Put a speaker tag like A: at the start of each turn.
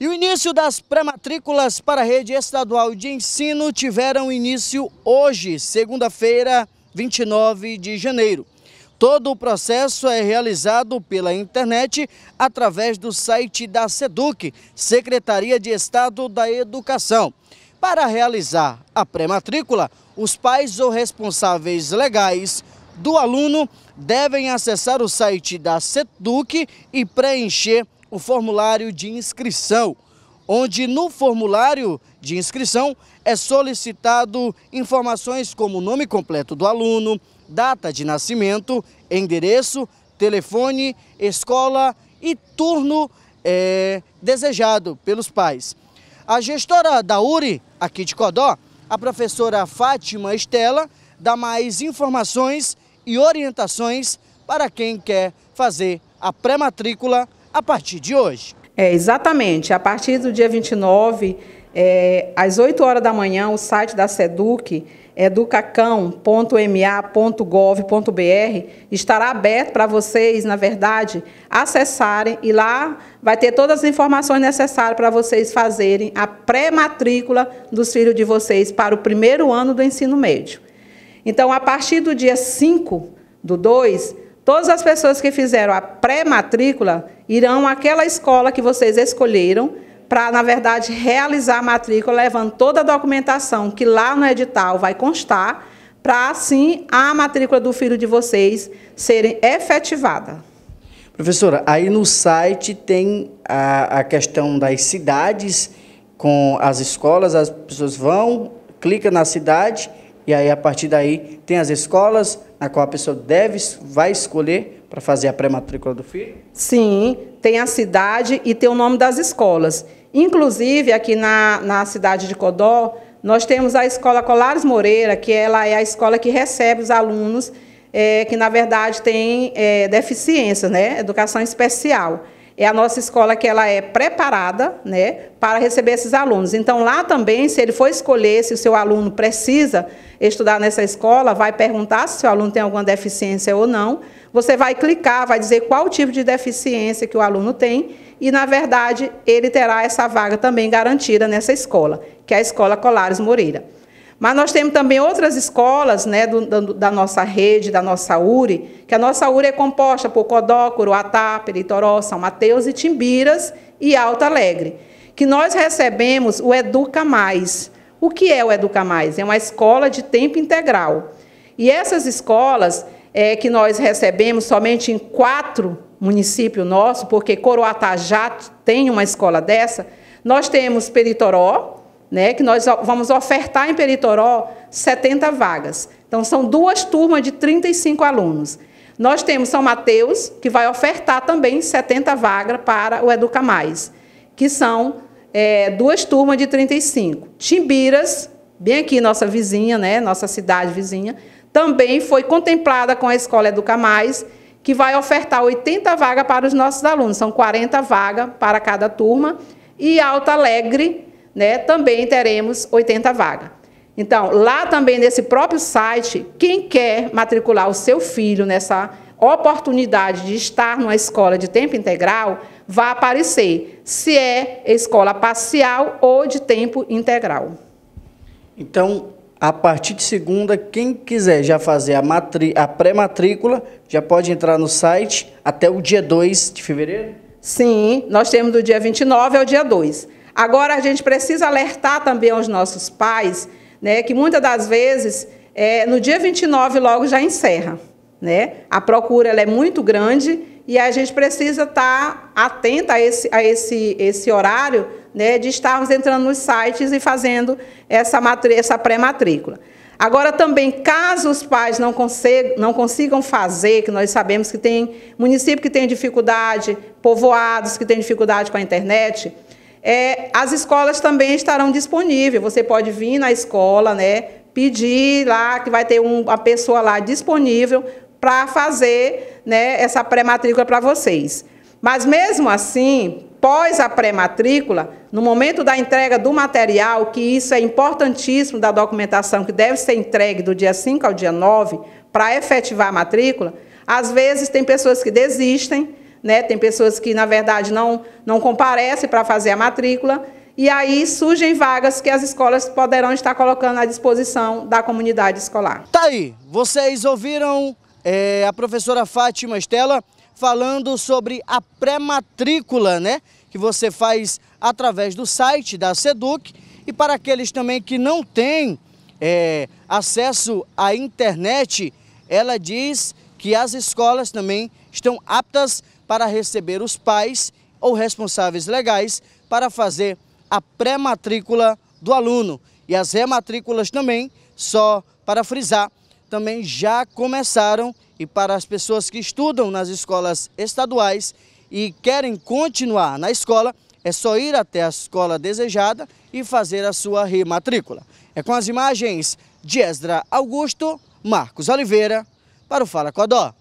A: E o início das pré-matrículas para a rede estadual de ensino tiveram início hoje, segunda-feira, 29 de janeiro. Todo o processo é realizado pela internet através do site da SEDUC, Secretaria de Estado da Educação. Para realizar a pré-matrícula, os pais ou responsáveis legais do aluno devem acessar o site da SEDUC e preencher o formulário de inscrição, onde no formulário de inscrição é solicitado informações como nome completo do aluno, data de nascimento, endereço, telefone, escola e turno é, desejado pelos pais. A gestora da URI, aqui de Codó, a professora Fátima Estela, dá mais informações e orientações para quem quer
B: fazer a pré-matrícula a partir de hoje. É, exatamente. A partir do dia 29, é, às 8 horas da manhã, o site da SEDUC, educacão.ma.gov.br, estará aberto para vocês, na verdade, acessarem e lá vai ter todas as informações necessárias para vocês fazerem a pré-matrícula dos filhos de vocês para o primeiro ano do ensino médio. Então, a partir do dia 5 do 2, Todas as pessoas que fizeram a pré-matrícula irão àquela escola que vocês escolheram para, na verdade, realizar a matrícula, levando toda a documentação que lá no edital vai constar, para assim a matrícula do filho de vocês serem efetivada.
A: Professora, aí no site tem a, a questão das cidades com as escolas, as pessoas vão, clica na cidade e aí a partir daí tem as escolas, na qual a pessoa deve, vai escolher para fazer a pré-matrícula do filho?
B: Sim, tem a cidade e tem o nome das escolas. Inclusive, aqui na, na cidade de Codó, nós temos a escola Colares Moreira, que ela é a escola que recebe os alunos é, que, na verdade, têm é, eh, deficiência, né? educação especial é a nossa escola que ela é preparada né, para receber esses alunos. Então, lá também, se ele for escolher se o seu aluno precisa estudar nessa escola, vai perguntar se o seu aluno tem alguma deficiência ou não. Você vai clicar, vai dizer qual tipo de deficiência que o aluno tem e, na verdade, ele terá essa vaga também garantida nessa escola, que é a Escola Colares Moreira. Mas nós temos também outras escolas né, do, da nossa rede, da nossa URI, que a nossa URI é composta por Codó, Curuatá, Peritoró, São Mateus e Timbiras e Alto Alegre, que nós recebemos o Educa Mais. O que é o Educa Mais? É uma escola de tempo integral. E essas escolas é, que nós recebemos somente em quatro municípios nossos, porque Coroatá já tem uma escola dessa, nós temos Peritoró, né, que nós vamos ofertar em Peritoró 70 vagas. Então, são duas turmas de 35 alunos. Nós temos São Mateus, que vai ofertar também 70 vagas para o Educa Mais, que são é, duas turmas de 35. Timbiras, bem aqui nossa vizinha, né, nossa cidade vizinha, também foi contemplada com a Escola Educa Mais, que vai ofertar 80 vagas para os nossos alunos, são 40 vagas para cada turma. E Alta Alegre, né, também teremos 80 vagas. Então, lá também nesse próprio site, quem quer matricular o seu filho nessa oportunidade de estar numa escola de tempo integral, vai aparecer se é escola parcial ou de tempo integral.
A: Então, a partir de segunda, quem quiser já fazer a, a pré-matrícula, já pode entrar no
B: site até o dia 2 de fevereiro? Sim, nós temos do dia 29 ao dia 2. Agora, a gente precisa alertar também aos nossos pais, né, que muitas das vezes, é, no dia 29 logo já encerra. Né? A procura é muito grande e a gente precisa estar tá atenta a esse, a esse, esse horário né, de estarmos entrando nos sites e fazendo essa, essa pré-matrícula. Agora, também, caso os pais não, consigam, não consigam fazer, que nós sabemos que tem município que tem dificuldade, povoados que têm dificuldade com a internet, é, as escolas também estarão disponíveis. Você pode vir na escola, né? Pedir lá que vai ter um, uma pessoa lá disponível para fazer né, essa pré-matrícula para vocês. Mas mesmo assim, pós a pré-matrícula, no momento da entrega do material, que isso é importantíssimo da documentação que deve ser entregue do dia 5 ao dia 9 para efetivar a matrícula, às vezes tem pessoas que desistem, né? Tem pessoas que, na verdade, não, não comparecem para fazer a matrícula. E aí surgem vagas que as escolas poderão estar colocando à disposição da comunidade escolar.
A: Tá aí, vocês ouviram é, a professora Fátima Estela falando sobre a pré-matrícula, né? Que você faz através do site da SEDUC. E para aqueles também que não têm é, acesso à internet, ela diz que as escolas também estão aptas para receber os pais ou responsáveis legais para fazer a pré-matrícula do aluno. E as rematrículas também, só para frisar, também já começaram e para as pessoas que estudam nas escolas estaduais e querem continuar na escola, é só ir até a escola desejada e fazer a sua rematrícula. É com as imagens de Esdra Augusto, Marcos Oliveira, para o Fala Codó.